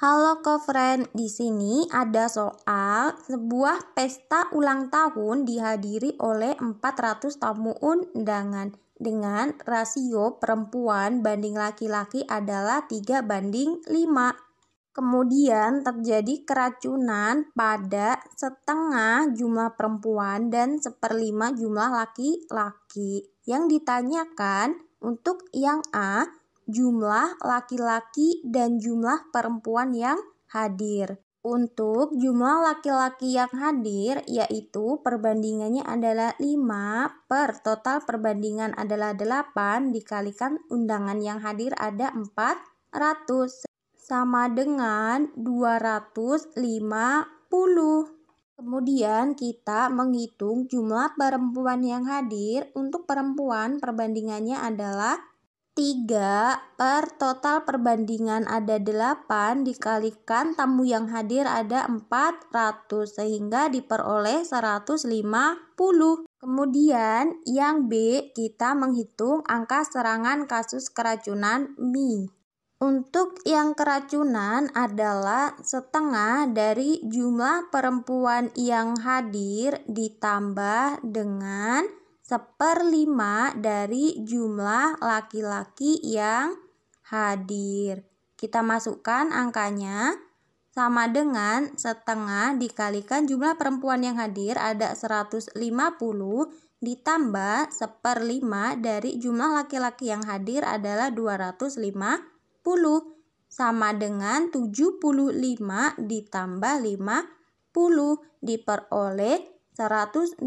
Halo co-friend, di sini ada soal sebuah pesta ulang tahun dihadiri oleh 400 tamu undangan dengan rasio perempuan banding laki-laki adalah 3 banding 5. Kemudian terjadi keracunan pada setengah jumlah perempuan dan seperlima jumlah laki-laki. Yang ditanyakan untuk yang A, jumlah laki-laki dan jumlah perempuan yang hadir. Untuk jumlah laki-laki yang hadir yaitu perbandingannya adalah 5 per total perbandingan adalah 8 dikalikan undangan yang hadir ada 400 sama dengan 250. Kemudian kita menghitung jumlah perempuan yang hadir. Untuk perempuan perbandingannya adalah 3 per total perbandingan ada 8 dikalikan tamu yang hadir ada 400 sehingga diperoleh 150. Kemudian yang B kita menghitung angka serangan kasus keracunan Mi. Untuk yang keracunan adalah setengah dari jumlah perempuan yang hadir ditambah dengan seperlima dari jumlah laki-laki yang hadir. Kita masukkan angkanya sama dengan setengah dikalikan jumlah perempuan yang hadir ada 150 ditambah seperlima dari jumlah laki-laki yang hadir adalah 250 sama dengan 75 ditambah 50 diperoleh 125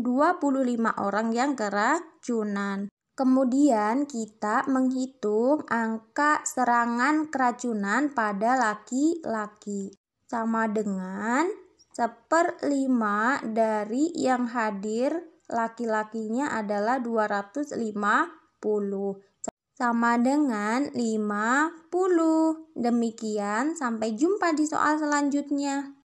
orang yang keracunan. Kemudian kita menghitung angka serangan keracunan pada laki-laki sama dengan seperlima dari yang hadir laki-lakinya adalah 250 sama dengan 50. Demikian sampai jumpa di soal selanjutnya.